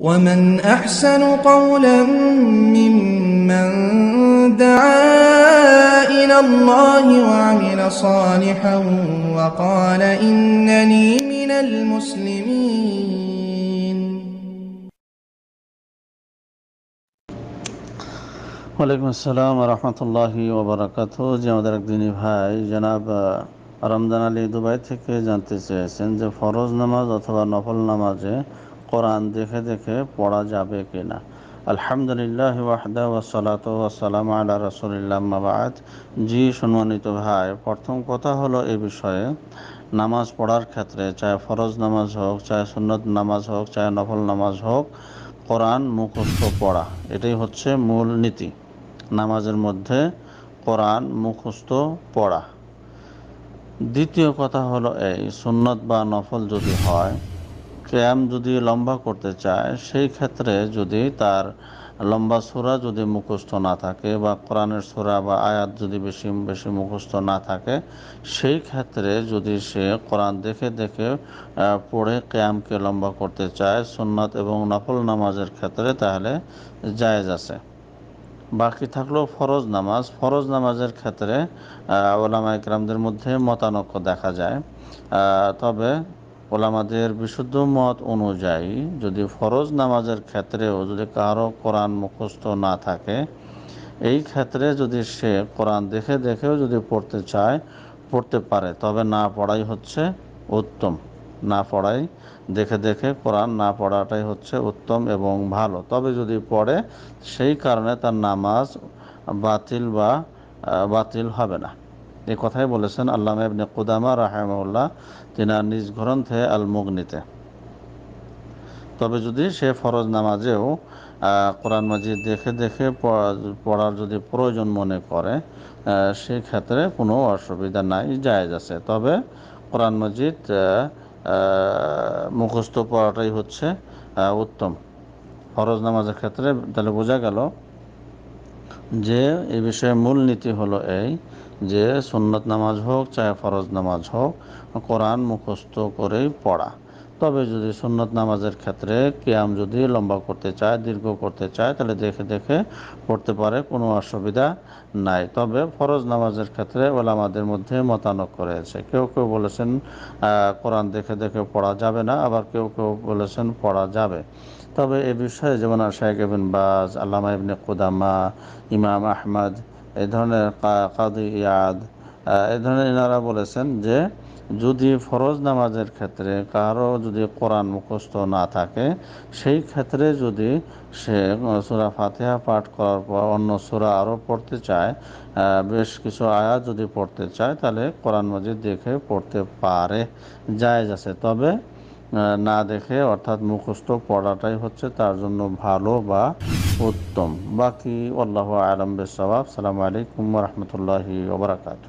ومن أحسن قولا ممن دعا إلى الله وعمل صالحا وقال إنني من المسلمين وعليكم السلام ورحمة الله وبركاته جمع درك ديني بھائي جناب رمضان علی دبائی تھے کہ جانتے جب فروز نماز اتبا نفل نماز কোরআন দেখে দেখে পড়া যাবে কি না আলহামদুলিল্লাহ ওয়াহদা ওয়াসালাত ওয়াসালাম আল্লাহ রসুলিল্লামাবাদ জি সম্মানিত ভাই প্রথম কথা হলো এ বিষয়ে নামাজ পড়ার ক্ষেত্রে চাহে ফরজ নামাজ হোক চাহে সুন্নত নামাজ হোক চাহে নফল নামাজ হোক কোরআন মুখস্থ পড়া এটাই হচ্ছে মূল নীতি নামাজের মধ্যে কোরআন মুখস্থ পড়া দ্বিতীয় কথা হলো এই সুন্নত বা নফল যদি হয় ক্যাম যদি লম্বা করতে চায় সেই ক্ষেত্রে যদি তার লম্বা সুরা যদি মুখস্থ না থাকে বা কোরআনের সুরা বা আয়াত যদি বেশি বেশি মুখস্থ না থাকে সেই ক্ষেত্রে যদি সে কোরআন দেখে দেখে পড়ে ক্যামকে লম্বা করতে চায় সুন্নাত এবং নফল নামাজের ক্ষেত্রে তাহলে জায়েজ আছে বাকি থাকলো ফরজ নামাজ ফরজ নামাজের ক্ষেত্রে ওলামা ইকরামদের মধ্যে মতানক্য দেখা যায় তবে ওলামাদের বিশুদ্ধ মত অনুযায়ী যদি ফরজ নামাজের ক্ষেত্রেও যদি কারো কোরআন মুখস্থ না থাকে এই ক্ষেত্রে যদি সে কোরআন দেখে দেখেও যদি পড়তে চায় পড়তে পারে তবে না পড়াই হচ্ছে উত্তম না পড়াই দেখে দেখে কোরআন না পড়াটাই হচ্ছে উত্তম এবং ভালো তবে যদি পড়ে সেই কারণে তার নামাজ বাতিল বা বাতিল হবে না এ কথাই বলেছেন আল্লাহ ইবনে কুদামা তিনি আর নিজ গ্রন্থে আল মুগনিতে তবে যদি সে ফরজ নামাজেও কোরআন মাজিদ দেখে দেখে পড়ার যদি প্রয়োজন মনে করে সেক্ষেত্রে কোনো অসুবিধা নাই জায়জ আছে তবে কোরআন মাজিদ মুখস্থ পড়াটাই হচ্ছে উত্তম ফরজ নামাজের ক্ষেত্রে তাহলে বোঝা গেল যে এ বিষয়ে মূল নীতি হলো এই যে সন্ন্যত নামাজ হোক চাহে ফরজ নামাজ হোক কোরআন মুখস্থ করেই পড়া তবে যদি সুন্নত নামাজের ক্ষেত্রে ক্যাম যদি লম্বা করতে চায় দীর্ঘ করতে চায় তাহলে দেখে দেখে পড়তে পারে কোনো অসুবিধা নাই তবে ফরজ নামাজের ক্ষেত্রে ওলামাদের মধ্যে মতানক করেছে কেউ কেউ বলেছেন কোরআন দেখে দেখে পড়া যাবে না আবার কেউ কেউ বলেছেন পড়া যাবে তবে এ বিষয়ে যেমন শাহেক ইবিন বাজ আল্লামা ইবনে কুদামা ইমাম আহমদ এ ধরনের কাদ ইয়াদ এ ধরনের ইনারা বলেছেন যে যদি ফরজ নামাজের ক্ষেত্রে কারো যদি কোরআন মুখস্থ না থাকে সেই ক্ষেত্রে যদি সে সুরা ফাতেহা পাঠ করার পর অন্য সুরা আরও পড়তে চায় বেশ কিছু আয়াত যদি পড়তে চায় তাহলে কোরআন মজিদ দেখে পড়তে পারে যায় আছে তবে না দেখে অর্থাৎ মুখস্থ পড়াটাই হচ্ছে তার জন্য ভালো বা উত্তম বাকি আল্লাহ আলম বেসবাব সালামু আলাইকুম রহমতুল্লাহি ওবরাকাতু